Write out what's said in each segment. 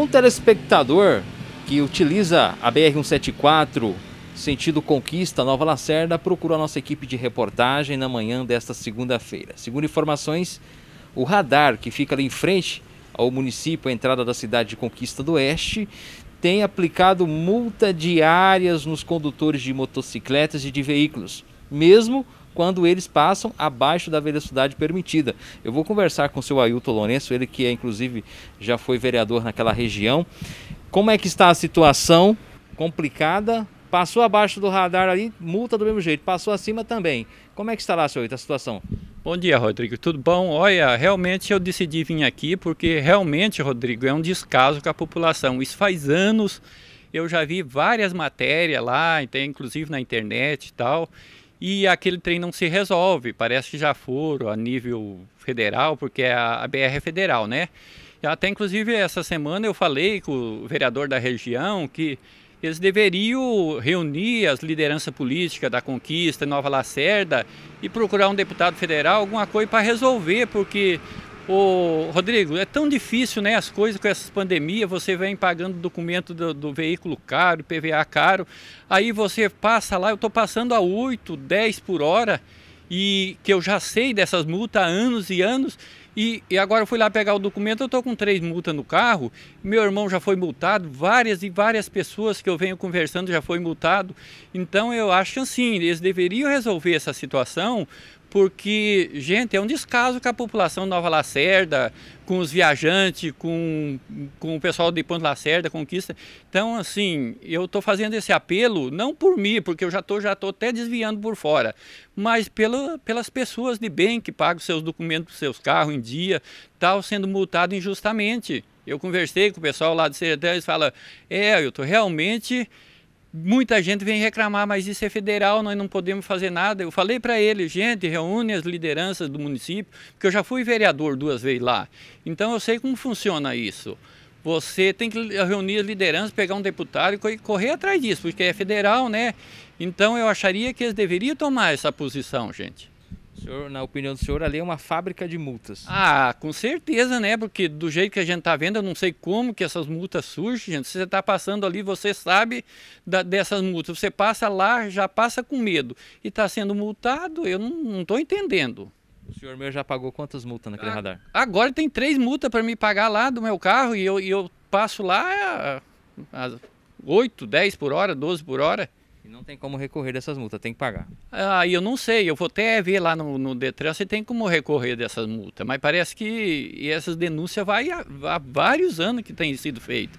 Um telespectador que utiliza a BR-174 sentido Conquista Nova Lacerda procurou a nossa equipe de reportagem na manhã desta segunda-feira. Segundo informações, o radar que fica ali em frente ao município, à entrada da cidade de Conquista do Oeste, tem aplicado multa diárias nos condutores de motocicletas e de veículos, mesmo quando eles passam abaixo da velocidade permitida. Eu vou conversar com o seu Ailton Lourenço, ele que é inclusive já foi vereador naquela região. Como é que está a situação? Complicada? Passou abaixo do radar ali, multa do mesmo jeito. Passou acima também. Como é que está lá, seu a situação? Bom dia, Rodrigo. Tudo bom? Olha, realmente eu decidi vir aqui porque realmente, Rodrigo, é um descaso com a população. Isso faz anos. Eu já vi várias matérias lá, inclusive na internet e tal e aquele trem não se resolve. Parece que já foram a nível federal, porque é a, a BR é federal, né? Até inclusive essa semana eu falei com o vereador da região que eles deveriam reunir as lideranças políticas da Conquista, Nova Lacerda e procurar um deputado federal, alguma coisa para resolver, porque Ô, Rodrigo, é tão difícil, né, as coisas com essas pandemias, você vem pagando documento do, do veículo caro, PVA caro, aí você passa lá, eu estou passando a 8, 10 por hora, e que eu já sei dessas multas há anos e anos, e, e, agora eu fui lá pegar o documento, eu estou com três multas no carro, meu irmão já foi multado, várias e várias pessoas que eu venho conversando já foi multado. Então eu acho assim, eles deveriam resolver essa situação, porque, gente, é um descaso com a população de Nova Lacerda, com os viajantes, com, com o pessoal de ponto Lacerda, Conquista. Então, assim, eu estou fazendo esse apelo, não por mim, porque eu já estou já tô até desviando por fora, mas pelo, pelas pessoas de bem que pagam seus documentos, seus carros em dia, tal, sendo multado injustamente. Eu conversei com o pessoal lá de Sertão, eles falam, é, eu estou realmente Muita gente vem reclamar, mas isso é federal, nós não podemos fazer nada. Eu falei para ele, gente, reúne as lideranças do município, porque eu já fui vereador duas vezes lá. Então eu sei como funciona isso. Você tem que reunir as lideranças, pegar um deputado e correr atrás disso, porque é federal, né? Então eu acharia que eles deveriam tomar essa posição, gente senhor, na opinião do senhor, ali é uma fábrica de multas. Ah, com certeza, né? Porque do jeito que a gente está vendo, eu não sei como que essas multas surgem, gente. Se você está passando ali, você sabe da, dessas multas. Você passa lá, já passa com medo. E está sendo multado, eu não estou entendendo. O senhor meu já pagou quantas multas naquele a, ah, radar? Agora tem três multas para me pagar lá do meu carro e eu, e eu passo lá é, a, a 8, 10 por hora, 12 por hora. E não tem como recorrer dessas multas, tem que pagar. Ah, eu não sei, eu vou até ver lá no, no Detran se tem como recorrer dessas multas, mas parece que essas denúncias vai há, há vários anos que tem sido feito.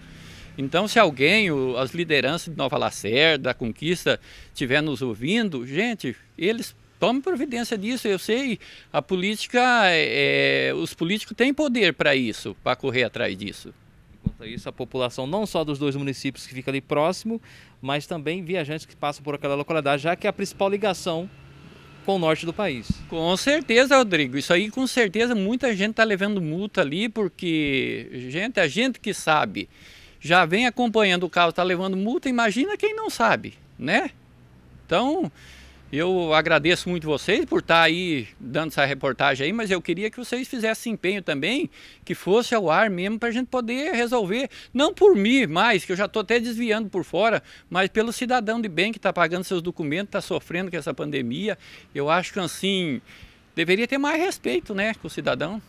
Então, se alguém, o, as lideranças de Nova Lacerda, da Conquista, estiver nos ouvindo, gente, eles tomem providência disso. Eu sei, a política, é, é os políticos têm poder para isso, para correr atrás disso isso a população não só dos dois municípios que fica ali próximo, mas também viajantes que passam por aquela localidade, já que é a principal ligação com o norte do país. Com certeza, Rodrigo. Isso aí, com certeza, muita gente está levando multa ali, porque, gente, a gente que sabe já vem acompanhando o carro, está levando multa, imagina quem não sabe, né? Então, eu agradeço muito vocês por estar tá aí dando essa reportagem aí, mas eu queria que vocês fizessem empenho também, que fosse ao ar mesmo para a gente poder resolver, não por mim mais, que eu já estou até desviando por fora, mas pelo cidadão de bem que está pagando seus documentos, está sofrendo com essa pandemia. Eu acho que assim deveria ter mais respeito, né, com o cidadão.